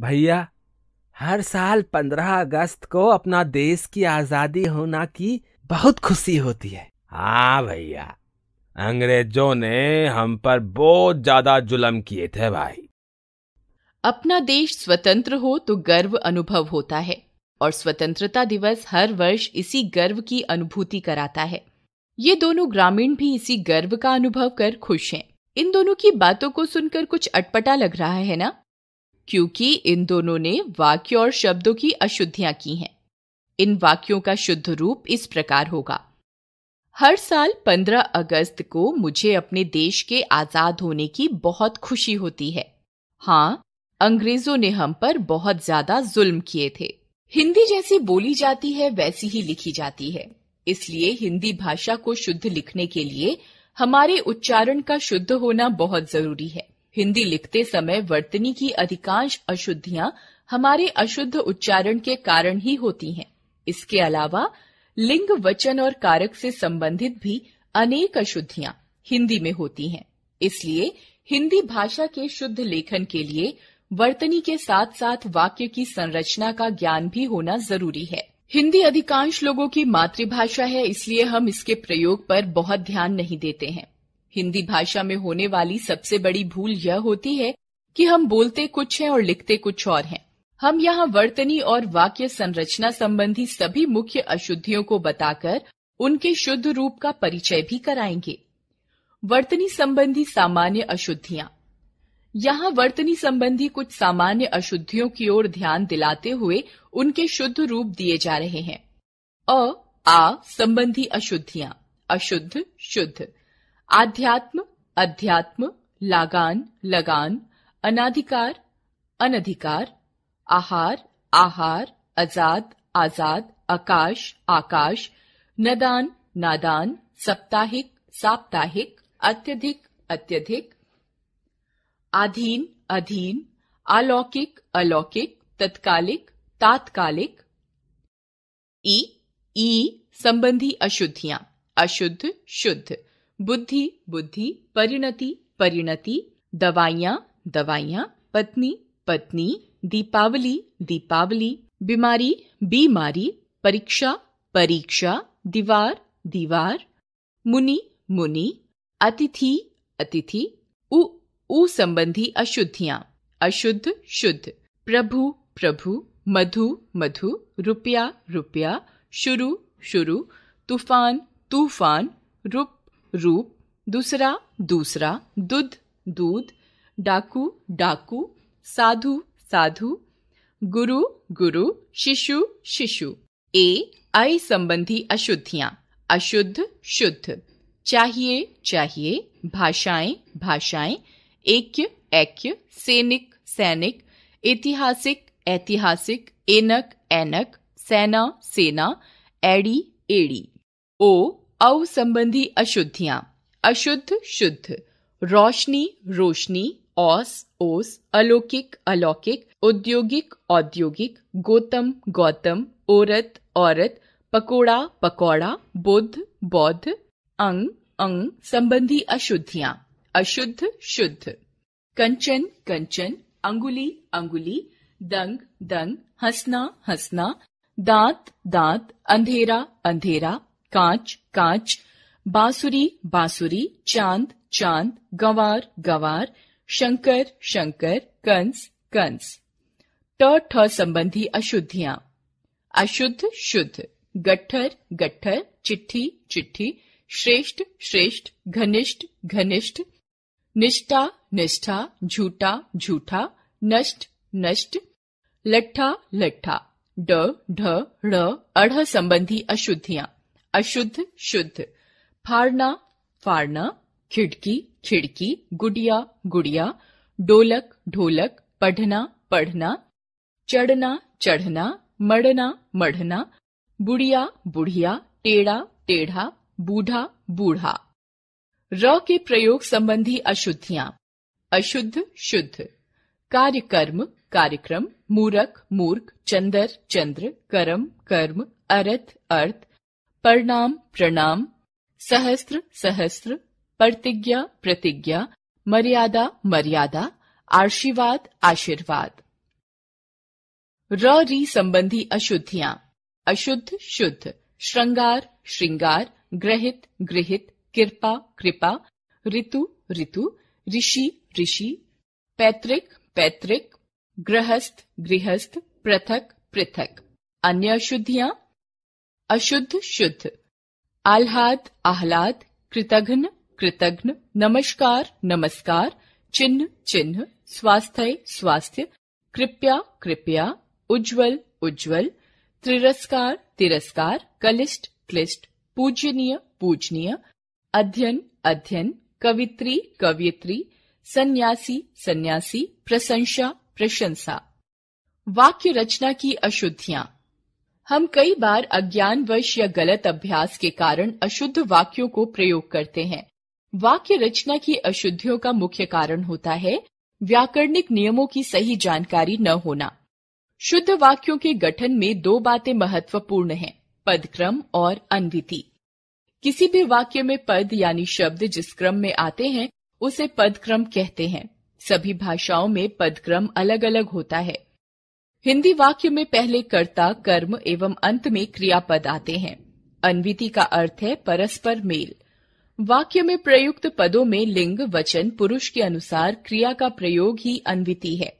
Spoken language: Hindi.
भैया हर साल पंद्रह अगस्त को अपना देश की आजादी होना की बहुत खुशी होती है हाँ भैया अंग्रेजों ने हम पर बहुत ज्यादा जुलम किए थे भाई अपना देश स्वतंत्र हो तो गर्व अनुभव होता है और स्वतंत्रता दिवस हर वर्ष इसी गर्व की अनुभूति कराता है ये दोनों ग्रामीण भी इसी गर्व का अनुभव कर खुश हैं। इन दोनों की बातों को सुनकर कुछ अटपटा लग रहा है ना क्योंकि इन दोनों ने वाक्य और शब्दों की अशुद्धियां की हैं इन वाक्यों का शुद्ध रूप इस प्रकार होगा हर साल 15 अगस्त को मुझे अपने देश के आजाद होने की बहुत खुशी होती है हाँ अंग्रेजों ने हम पर बहुत ज्यादा जुल्म किए थे हिंदी जैसी बोली जाती है वैसी ही लिखी जाती है इसलिए हिंदी भाषा को शुद्ध लिखने के लिए हमारे उच्चारण का शुद्ध होना बहुत जरूरी है हिंदी लिखते समय वर्तनी की अधिकांश अशुद्धियां हमारे अशुद्ध उच्चारण के कारण ही होती हैं इसके अलावा लिंग वचन और कारक से संबंधित भी अनेक अशुद्धियां हिंदी में होती हैं इसलिए हिंदी भाषा के शुद्ध लेखन के लिए वर्तनी के साथ साथ वाक्य की संरचना का ज्ञान भी होना जरूरी है हिंदी अधिकांश लोगों की मातृभाषा है इसलिए हम इसके प्रयोग पर बहुत ध्यान नहीं देते हैं हिंदी भाषा में होने वाली सबसे बड़ी भूल यह होती है कि हम बोलते कुछ हैं और लिखते कुछ और हैं हम यहाँ वर्तनी और वाक्य संरचना संबंधी सभी मुख्य अशुद्धियों को बताकर उनके शुद्ध रूप का परिचय भी कराएंगे वर्तनी संबंधी सामान्य अशुद्धियां यहाँ वर्तनी संबंधी कुछ सामान्य अशुद्धियों की ओर ध्यान दिलाते हुए उनके शुद्ध रूप दिए जा रहे हैं अ आ संबंधी अशुद्धियां अशुद्ध शुद्ध आध्यात्म अध्यात्म लागान लगान अनाधिकार अनधिकार आहार आहार आजाद आजाद आकाश आकाश नदान नादान साप्ताहिक साप्ताहिक अत्यधिक अत्यधिक आधीन अधीन अलौकिक अलौकिक तत्कालिक तात्कालिक ई ई संबंधी अशुद्धियां अशुद्ध शुद्ध बुद्धि बुद्धि परिणति परिणति दवाइयाँ दवाइया पत्नी पत्नी दीपावली दीपावली बीमारी बीमारी परीक्षा परीक्षा दीवार दीवार मुनि मुनि अतिथि अतिथि उ उ संबंधी अशुद्धियां अशुद्ध शुद्ध प्रभु प्रभु मधु मधु रुपया रुपया शुरू शुरू तूफान तूफान रूप रूप दूसरा दूसरा दूध दूध डाकू डाकू साधु साधु गुरु गुरु शिशु शिशु ए अय संबंधी अशुद्धियां अशुद्ध शुद्ध चाहिए चाहिए भाषाएं भाषाएं ऐक्य ऐक्य सैनिक सैनिक ऐतिहासिक ऐतिहासिक एनक एनक सेना सेना एड़ी एड़ी ओ अव संबंधी अशुद्धियां अशुद्ध शुद्ध रोशनी रोशनी ओस ओस अलौकिक अलौकिक औद्योगिक औद्योगिक गौतम गौतम औरत औरत पकोड़ा पकौड़ा बुद्ध बौद्ध अंग अंग संबंधी अशुद्धियां अशुद्ध शुद्ध कंचन कंचन अंगुली अंगुली दंग दंग हंसना हंसना दांत दांत अंधेरा अंधेरा कांच कांच बांसुरी बांसुरी चांद चांद गवार गवार शंकर शंकर कंस कंस ट ठ संबंधी अशुद्धियां अशुद्ध शुद्ध गठर गठर चिट्ठी चिट्ठी श्रेष्ठ श्रेष्ठ घनिष्ठ घनिष्ठ निष्ठा निष्ठा झूठा झूठा नष्ट नष्ट लट्ठा लट्ठा ड ढ अढ़ संबंधी अशुद्धियां अशुद्ध शुद्ध फाड़ना फाड़ना खिड़की खिड़की गुडिया गुडिया डोलक ढोलक पढ़ना पढ़ना चढ़ना चढ़ना मढ़ना मढ़ना बुढ़िया बुढ़िया टेढ़ा टेढ़ा बूढ़ा बूढ़ा र के प्रयोग संबंधी अशुद्धियां अशुद्ध शुद्ध कार्यकर्म कार्यक्रम मूरख मूर्ख चंदर चंद्र कर्म कर्म अर्थ अर्थ प्रणाम प्रणाम सहस्त्र सहस्त्र प्रतिज्ञा प्रतिज्ञा मर्यादा मर्यादा आशीर्वाद आशीर्वाद र री संबंधी अशुद्धियां अशुद्ध शुद्ध श्रृंगार श्रृंगार ग्रहित गृहित कृपा कृपा ऋतु ऋतु ऋषि ऋषि पैतृक पैतृक गृहस्थ गृहस्थ पृथक पृथक अन्य अशुद्धियां अशुद्ध शुद्ध आह्लाद आह्लाद कृतघ्न कृतघ्न नमस्कार नमस्कार चिन्ह चिन्ह स्वास्थ्य स्वास्थ्य कृपया कृपया उज्जवल उज्जवल तिरस्कार तिरस्कार कलिष्ट क्लिष्ट पूजनीय पूजनीय अध्ययन अध्ययन कवित्री कवियत्री सन्यासी सन्यासी प्रशंसा प्रशंसा वाक्य रचना की अशुद्धियां हम कई बार अज्ञानवश या गलत अभ्यास के कारण अशुद्ध वाक्यों को प्रयोग करते हैं वाक्य रचना की अशुद्धियों का मुख्य कारण होता है व्याकरणिक नियमों की सही जानकारी न होना शुद्ध वाक्यों के गठन में दो बातें महत्वपूर्ण हैं पदक्रम और अनविति किसी भी वाक्य में पद यानी शब्द जिस क्रम में आते हैं उसे पदक्रम कहते हैं सभी भाषाओं में पदक्रम अलग अलग होता है हिंदी वाक्य में पहले कर्ता कर्म एवं अंत में क्रियापद आते हैं अन्विति का अर्थ है परस्पर मेल वाक्य में प्रयुक्त पदों में लिंग वचन पुरुष के अनुसार क्रिया का प्रयोग ही अन्विति है